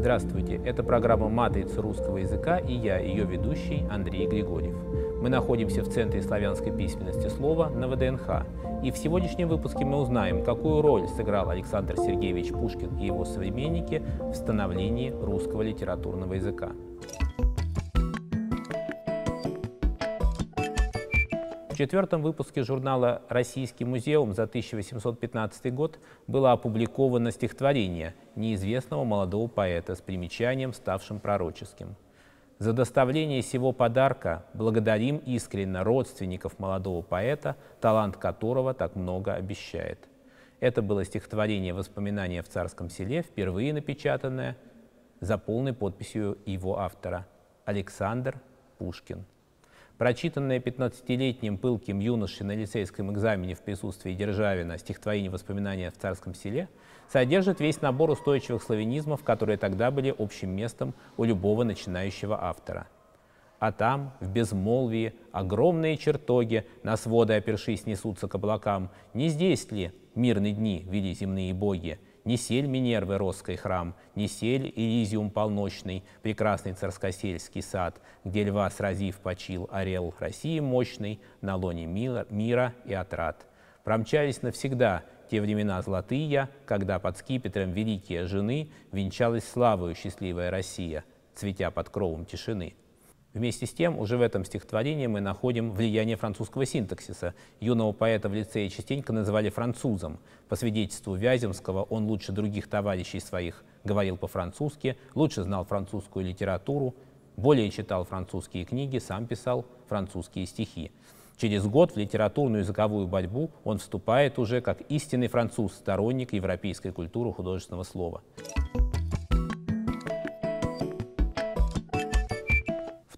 Здравствуйте, это программа «Матрица русского языка» и я, ее ведущий Андрей Григорьев. Мы находимся в Центре славянской письменности слова на ВДНХ. И в сегодняшнем выпуске мы узнаем, какую роль сыграл Александр Сергеевич Пушкин и его современники в становлении русского литературного языка. четвертом выпуске журнала «Российский музеум» за 1815 год было опубликовано стихотворение неизвестного молодого поэта с примечанием, ставшим пророческим. За доставление сего подарка благодарим искренно родственников молодого поэта, талант которого так много обещает. Это было стихотворение «Воспоминания в царском селе», впервые напечатанное за полной подписью его автора – Александр Пушкин. Прочитанное 15-летним пылким юношей на лицейском экзамене в присутствии Державина стихотворение «Воспоминания в царском селе» содержит весь набор устойчивых славянизмов, которые тогда были общим местом у любого начинающего автора. А там, в безмолвии, огромные чертоги, на своды опершись несутся к облакам. Не здесь ли мирные дни вели земные боги — не сель Минервы Росской храм, не сель Элизиум полночный, прекрасный царскосельский сад, где льва сразив почил орел России мощный, на лоне мира, мира и отрад. Промчались навсегда те времена золотые, когда под скипетром великие жены венчалась славою счастливая Россия, цветя под кровом тишины. Вместе с тем, уже в этом стихотворении мы находим влияние французского синтаксиса. Юного поэта в лицее частенько называли французом. По свидетельству Вяземского, он лучше других товарищей своих говорил по-французски, лучше знал французскую литературу, более читал французские книги, сам писал французские стихи. Через год в литературную языковую борьбу он вступает уже как истинный француз, сторонник европейской культуры художественного слова.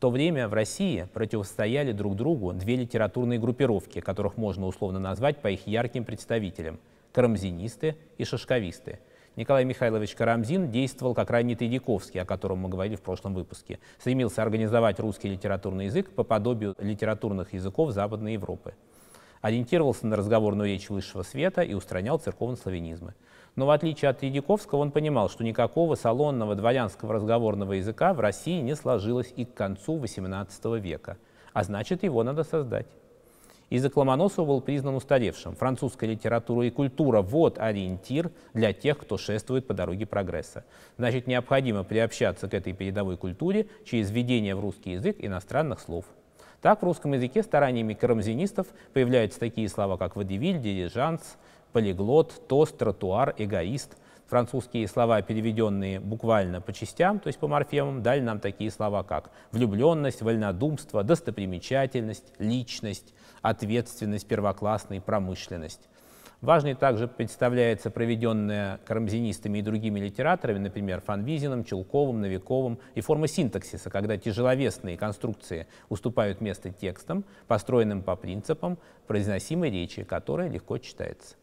то время в России противостояли друг другу две литературные группировки, которых можно условно назвать по их ярким представителям – карамзинисты и шашковисты. Николай Михайлович Карамзин действовал как ранний Тредяковский, о котором мы говорили в прошлом выпуске. Стремился организовать русский литературный язык по подобию литературных языков Западной Европы. Ориентировался на разговорную речь высшего света и устранял церковно-славянизмы. Но в отличие от Едиковского, он понимал, что никакого салонного дворянского разговорного языка в России не сложилось и к концу XVIII века, а значит, его надо создать. Язык Ломоносова был признан устаревшим. Французская литература и культура – вот ориентир для тех, кто шествует по дороге прогресса. Значит, необходимо приобщаться к этой передовой культуре через введение в русский язык иностранных слов. Так в русском языке стараниями карамзинистов появляются такие слова, как «водевиль», «дирижанс», полиглот, тост, тротуар, эгоист. Французские слова, переведенные буквально по частям, то есть по морфемам, дали нам такие слова, как влюбленность, вольнодумство, достопримечательность, личность, ответственность, первоклассная промышленность. Важной также представляется проведенная карамзинистами и другими литераторами, например, Фанвизином, Челковым, Новиковым, и форма синтаксиса, когда тяжеловесные конструкции уступают место текстам, построенным по принципам произносимой речи, которая легко читается.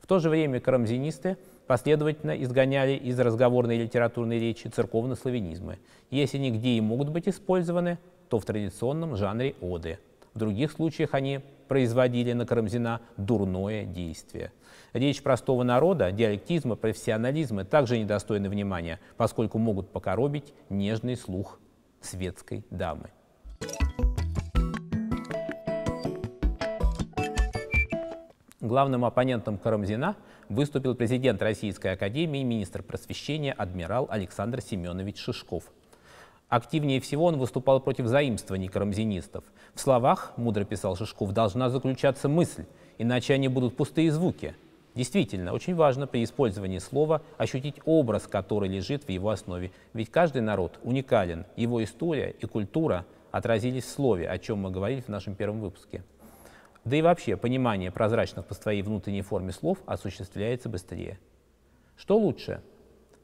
В то же время карамзинисты последовательно изгоняли из разговорной и литературной речи церковно-славянизмы. Если нигде и могут быть использованы, то в традиционном жанре оды. В других случаях они производили на Карамзина дурное действие. Речь простого народа, диалектизма, профессионализма также недостойны внимания, поскольку могут покоробить нежный слух светской дамы. Главным оппонентом Карамзина выступил президент Российской Академии, министр просвещения адмирал Александр Семенович Шишков. Активнее всего он выступал против заимствований карамзинистов. В словах, мудро писал Шишков, должна заключаться мысль, иначе они будут пустые звуки. Действительно, очень важно при использовании слова ощутить образ, который лежит в его основе. Ведь каждый народ уникален, его история и культура отразились в слове, о чем мы говорили в нашем первом выпуске. Да и вообще понимание прозрачных по своей внутренней форме слов осуществляется быстрее. Что лучше?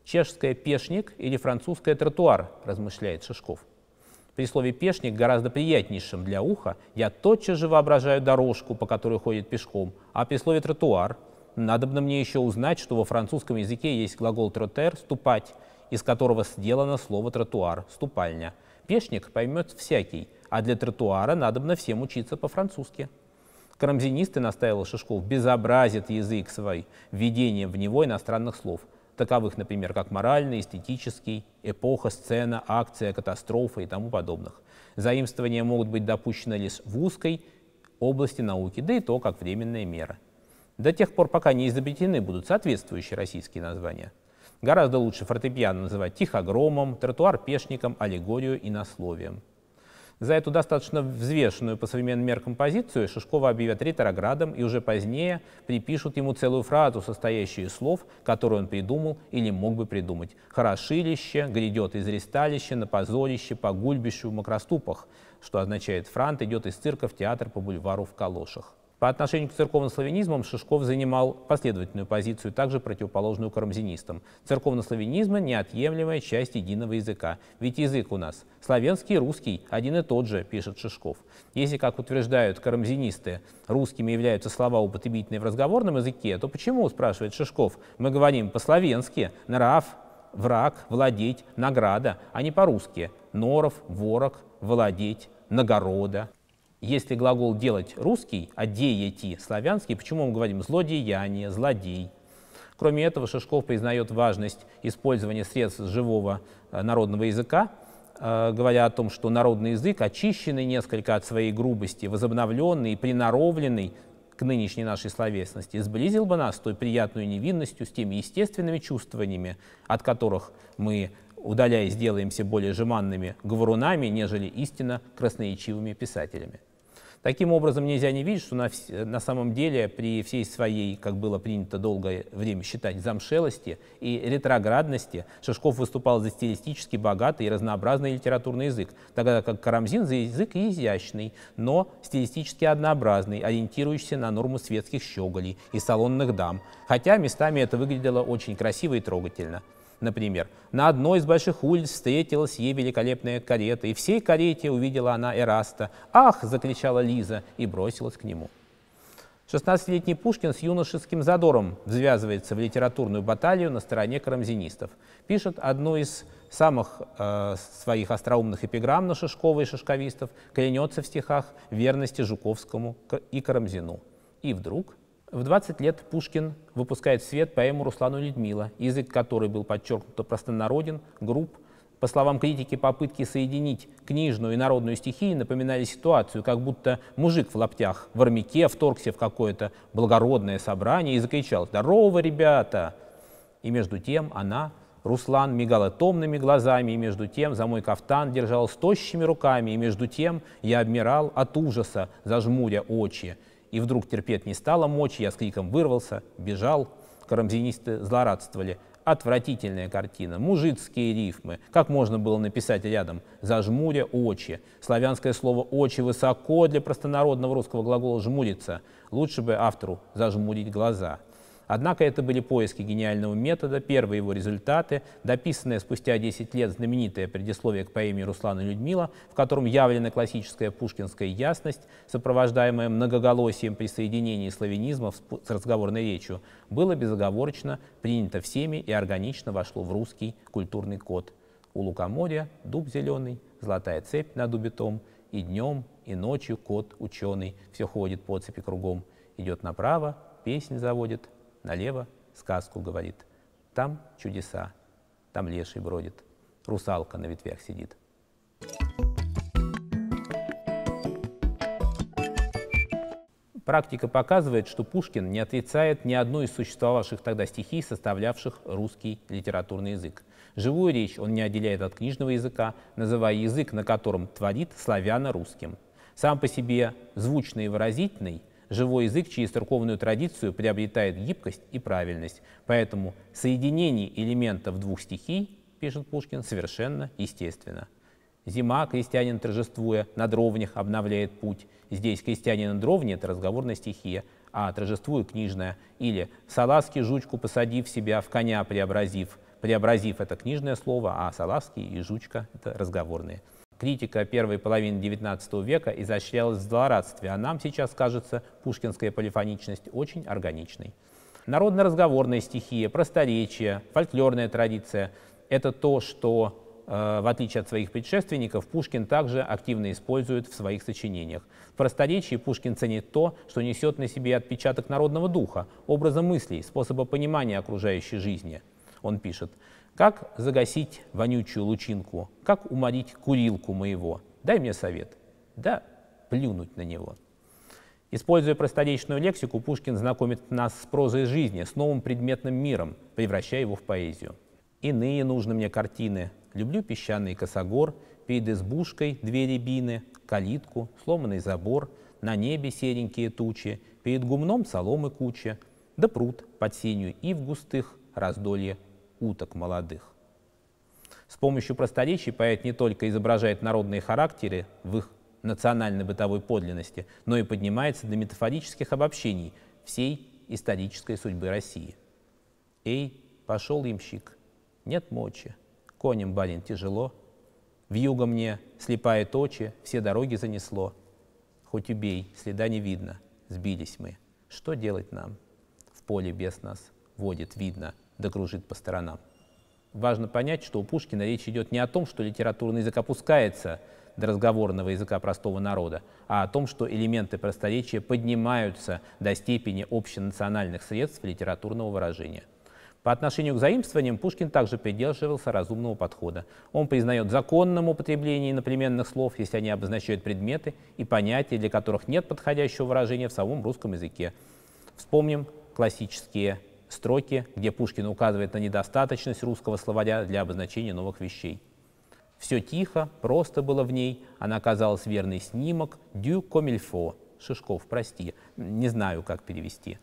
Чешская пешник или французская тротуар, размышляет Шишков. При слове «пешник» гораздо приятнейшим для уха я тотчас же воображаю дорожку, по которой ходит пешком, а при слове «тротуар» надо бы мне еще узнать, что во французском языке есть глагол «тротер» — «ступать», из которого сделано слово «тротуар» — «ступальня». Пешник поймет всякий, а для тротуара надо бы всем учиться по-французски. Карамзинисты, настаивал Шишков, безобразят язык свой введением в него иностранных слов, таковых, например, как моральный, эстетический, эпоха, сцена, акция, катастрофа и тому подобных. Заимствования могут быть допущены лишь в узкой области науки, да и то как временная мера. До тех пор, пока не изобретены будут соответствующие российские названия. Гораздо лучше фортепиано называть тихогромом, тротуар пешником, аллегорию и насловием. За эту достаточно взвешенную по современным меркам позицию Шишкова объявят ретроградом и уже позднее припишут ему целую фразу, состоящую из слов, которую он придумал или мог бы придумать. «Хорошилище», «грядет из ресталища», «на позорище», «по гульбищу», «в макроступах», что означает «франт идет из цирка в театр по бульвару в калошах». По отношению к церковнославянизмам Шишков занимал последовательную позицию, также противоположную карамзинистам. Церковнославянизм – неотъемлемая часть единого языка. Ведь язык у нас славянский и русский один и тот же, пишет Шишков. Если, как утверждают карамзинисты, русскими являются слова употребительные в разговорном языке, то почему, спрашивает Шишков, мы говорим по-славянски «нрав», «враг», «владеть», «награда», а не по-русски «норов», «ворог», «владеть», «нагорода». Если глагол «делать» русский, а «деяти» славянский, почему мы говорим «злодеяние», «злодей»? Кроме этого, Шишков признает важность использования средств живого э, народного языка, э, говоря о том, что народный язык, очищенный несколько от своей грубости, возобновленный и приноровленный к нынешней нашей словесности, сблизил бы нас с той приятной невинностью, с теми естественными чувствованиями, от которых мы, удаляясь, делаемся более жеманными говорунами, нежели истинно красноячивыми писателями. Таким образом, нельзя не видеть, что на, на самом деле при всей своей, как было принято долгое время считать, замшелости и ретроградности Шишков выступал за стилистически богатый и разнообразный литературный язык, тогда как Карамзин за язык изящный, но стилистически однообразный, ориентирующийся на норму светских щеголей и салонных дам, хотя местами это выглядело очень красиво и трогательно например. На одной из больших улиц встретилась ей великолепная карета, и всей карете увидела она Эраста. «Ах!» — закричала Лиза и бросилась к нему. 16-летний Пушкин с юношеским задором взвязывается в литературную баталию на стороне карамзинистов. Пишет одну из самых э, своих остроумных эпиграмм на Шишкова и шишковистов, клянется в стихах верности Жуковскому и Карамзину. И вдруг в 20 лет Пушкин выпускает в свет поэму Руслану Людмила, язык которой был подчеркнуто простонароден, груб, по словам критики, попытки соединить книжную и народную стихии напоминали ситуацию, как будто мужик в лаптях, в армяке вторгся в какое-то благородное собрание и закричал «Здорово, ребята!». И между тем она, Руслан, мигала томными глазами, и между тем за мой кафтан держалась тощими руками, и между тем я обмирал от ужаса, зажмуря очи и вдруг терпеть не стало мочи, я с криком вырвался, бежал. Карамзинисты злорадствовали. Отвратительная картина, мужицкие рифмы. Как можно было написать рядом «зажмуря очи»? Славянское слово «очи» высоко для простонародного русского глагола «жмуриться». Лучше бы автору зажмурить глаза. Однако это были поиски гениального метода, первые его результаты, дописанное спустя 10 лет знаменитое предисловие к поэме Руслана Людмила, в котором явлена классическая пушкинская ясность, сопровождаемая многоголосием при соединении славянизма с разговорной речью, было безоговорочно принято всеми и органично вошло в русский культурный код. У лукоморья дуб зеленый, золотая цепь на дубе том, и днем, и ночью кот ученый, все ходит по цепи кругом, идет направо, песнь заводит, налево сказку говорит. Там чудеса, там леший бродит, русалка на ветвях сидит. Практика показывает, что Пушкин не отрицает ни одной из существовавших тогда стихий, составлявших русский литературный язык. Живую речь он не отделяет от книжного языка, называя язык, на котором творит славяно-русским. Сам по себе звучный и выразительный – живой язык, через церковную традицию приобретает гибкость и правильность. Поэтому соединение элементов двух стихий, пишет Пушкин, совершенно естественно. Зима, крестьянин торжествуя, на дровнях обновляет путь. Здесь крестьянин на дровне – это разговорная стихия, а торжествуя – книжная. Или «Салазки жучку посадив себя, в коня преобразив». Преобразив – это книжное слово, а салазки и жучка – это разговорные. Критика первой половины XIX века изощрялась в злорадстве, а нам сейчас кажется пушкинская полифоничность очень органичной. Народно-разговорная стихия, просторечие, фольклорная традиция – это то, что, э, в отличие от своих предшественников, Пушкин также активно использует в своих сочинениях. В просторечии Пушкин ценит то, что несет на себе отпечаток народного духа, образа мыслей, способа понимания окружающей жизни. Он пишет – как загасить вонючую лучинку? Как уморить курилку моего? Дай мне совет. Да, плюнуть на него. Используя просторечную лексику, Пушкин знакомит нас с прозой жизни, с новым предметным миром, превращая его в поэзию. Иные нужны мне картины. Люблю песчаный косогор, перед избушкой две рябины, калитку, сломанный забор, на небе серенькие тучи, перед гумном соломы куча, да пруд под сенью и в густых раздолье уток молодых. С помощью просторечий поэт не только изображает народные характеры в их национальной бытовой подлинности, но и поднимается до метафорических обобщений всей исторической судьбы России. «Эй, пошел имщик. нет мочи, конем, барин, тяжело, В юго мне, слепая точи, все дороги занесло. Хоть убей, следа не видно, сбились мы, что делать нам? В поле без нас водит, видно, да кружит по сторонам. Важно понять, что у Пушкина речь идет не о том, что литературный язык опускается до разговорного языка простого народа, а о том, что элементы просторечия поднимаются до степени общенациональных средств литературного выражения. По отношению к заимствованиям Пушкин также придерживался разумного подхода. Он признает законным употребление иноплеменных слов, если они обозначают предметы и понятия, для которых нет подходящего выражения в самом русском языке. Вспомним классические строки, где Пушкин указывает на недостаточность русского словаря для обозначения новых вещей. Все тихо, просто было в ней, она казалась верный снимок «Дю комильфо» — «Шишков, прости, не знаю, как перевести».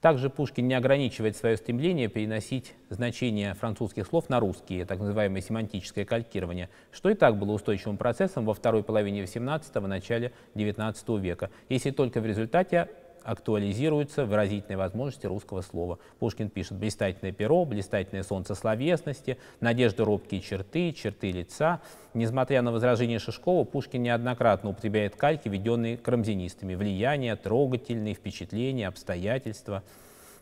Также Пушкин не ограничивает свое стремление переносить значение французских слов на русские, так называемое семантическое калькирование, что и так было устойчивым процессом во второй половине XVIII – начале XIX века, если только в результате актуализируются выразительные возможности русского слова. Пушкин пишет «блистательное перо», «блистательное солнце словесности», «надежды робкие черты», «черты лица». Несмотря на возражение Шишкова, Пушкин неоднократно употребляет кальки, введенные крамзинистами. Влияние, трогательные впечатления, обстоятельства –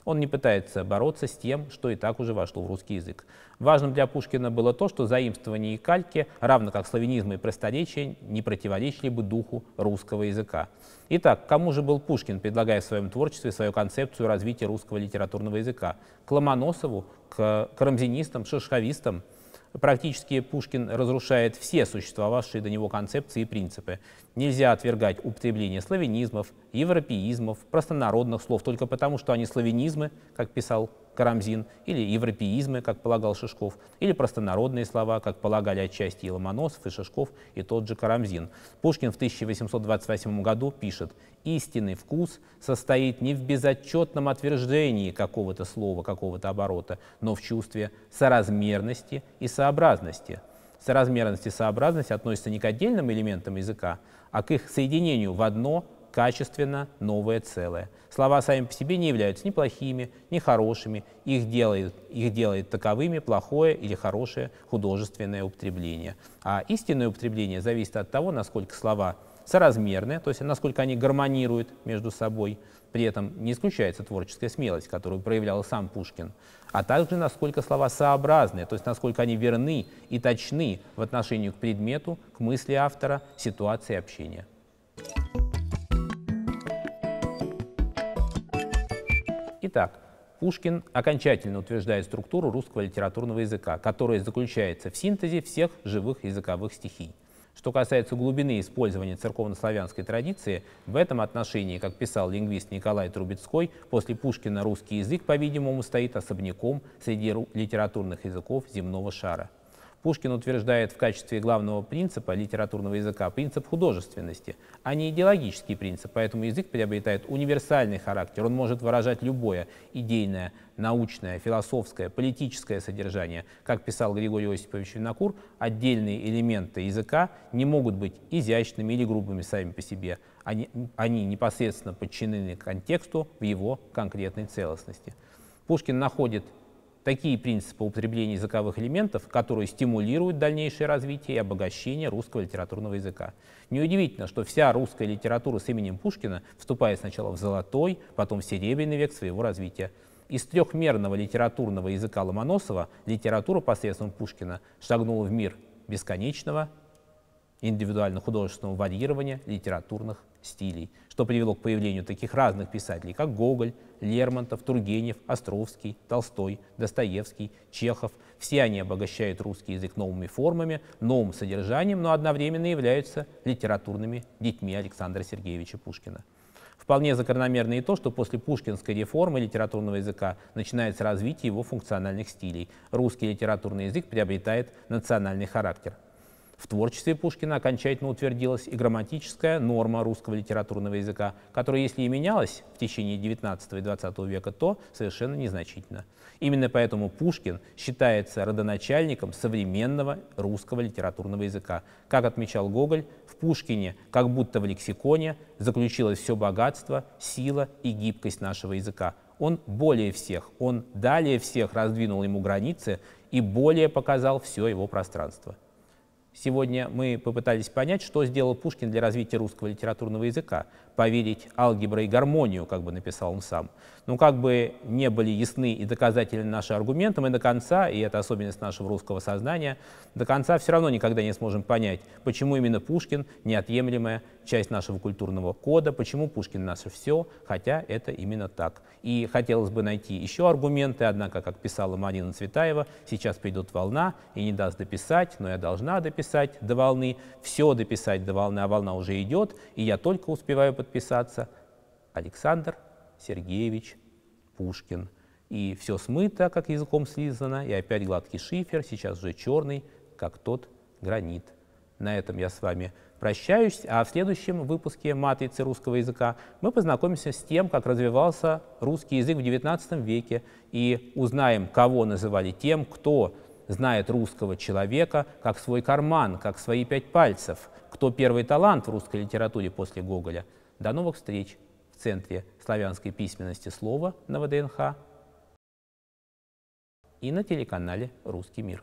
он не пытается бороться с тем, что и так уже вошло в русский язык. Важным для Пушкина было то, что заимствование и кальки, равно как славянизм и просторечие, не противоречили бы духу русского языка. Итак, кому же был Пушкин, предлагая в своем творчестве свою концепцию развития русского литературного языка? К Ломоносову, к карамзинистам, шершавистам – Практически Пушкин разрушает все существовавшие до него концепции и принципы. Нельзя отвергать употребление славянизмов, европеизмов, простонародных слов только потому, что они славянизмы, как писал Карамзин, или европеизмы, как полагал Шишков, или простонародные слова, как полагали отчасти и Ломоносов, и Шишков, и тот же Карамзин. Пушкин в 1828 году пишет «Истинный вкус состоит не в безотчетном отверждении какого-то слова, какого-то оборота, но в чувстве соразмерности и сообразности». Соразмерность и сообразность относятся не к отдельным элементам языка, а к их соединению в одно качественно новое целое. Слова сами по себе не являются ни плохими, ни хорошими. Их делает, их делает таковыми плохое или хорошее художественное употребление. А истинное употребление зависит от того, насколько слова соразмерны, то есть насколько они гармонируют между собой. При этом не исключается творческая смелость, которую проявлял сам Пушкин, а также насколько слова сообразны, то есть насколько они верны и точны в отношении к предмету, к мысли автора, ситуации общения. Итак, Пушкин окончательно утверждает структуру русского литературного языка, которая заключается в синтезе всех живых языковых стихий. Что касается глубины использования церковнославянской традиции, в этом отношении, как писал лингвист Николай Трубецкой, после Пушкина русский язык, по-видимому, стоит особняком среди литературных языков земного шара. Пушкин утверждает в качестве главного принципа литературного языка принцип художественности, а не идеологический принцип, поэтому язык приобретает универсальный характер, он может выражать любое идейное, научное, философское, политическое содержание. Как писал Григорий Осипович Винокур, отдельные элементы языка не могут быть изящными или грубыми сами по себе, они, они непосредственно подчинены контексту в его конкретной целостности. Пушкин находит такие принципы употребления языковых элементов, которые стимулируют дальнейшее развитие и обогащение русского литературного языка. Неудивительно, что вся русская литература с именем Пушкина вступает сначала в золотой, потом в серебряный век своего развития. Из трехмерного литературного языка Ломоносова литература посредством Пушкина шагнула в мир бесконечного, индивидуально-художественного варьирования литературных стилей, что привело к появлению таких разных писателей, как Гоголь, Лермонтов, Тургенев, Островский, Толстой, Достоевский, Чехов. Все они обогащают русский язык новыми формами, новым содержанием, но одновременно являются литературными детьми Александра Сергеевича Пушкина. Вполне закономерно и то, что после пушкинской реформы литературного языка начинается развитие его функциональных стилей. Русский литературный язык приобретает национальный характер. В творчестве Пушкина окончательно утвердилась и грамматическая норма русского литературного языка, которая, если и менялась в течение XIX и XX века, то совершенно незначительно. Именно поэтому Пушкин считается родоначальником современного русского литературного языка. Как отмечал Гоголь, в Пушкине, как будто в лексиконе, заключилось все богатство, сила и гибкость нашего языка. Он более всех, он далее всех раздвинул ему границы и более показал все его пространство. Сегодня мы попытались понять, что сделал Пушкин для развития русского литературного языка, поверить алгебра и гармонию, как бы написал он сам. Но ну, как бы не были ясны и доказательны наши аргументы, мы до конца, и это особенность нашего русского сознания, до конца все равно никогда не сможем понять, почему именно Пушкин – неотъемлемая часть нашего культурного кода, почему Пушкин наше все, хотя это именно так. И хотелось бы найти еще аргументы, однако, как писала Марина Цветаева, сейчас придет волна и не даст дописать, но я должна дописать до волны, все дописать до волны, а волна уже идет, и я только успеваю подписаться. Александр Сергеевич Пушкин. И все смыто, как языком слизано, и опять гладкий шифер, сейчас уже черный, как тот гранит. На этом я с вами прощаюсь, а в следующем выпуске «Матрицы русского языка» мы познакомимся с тем, как развивался русский язык в XIX веке и узнаем, кого называли тем, кто знает русского человека как свой карман, как свои пять пальцев, кто первый талант в русской литературе после Гоголя. До новых встреч в Центре славянской письменности слова на ВДНХ и на телеканале «Русский мир».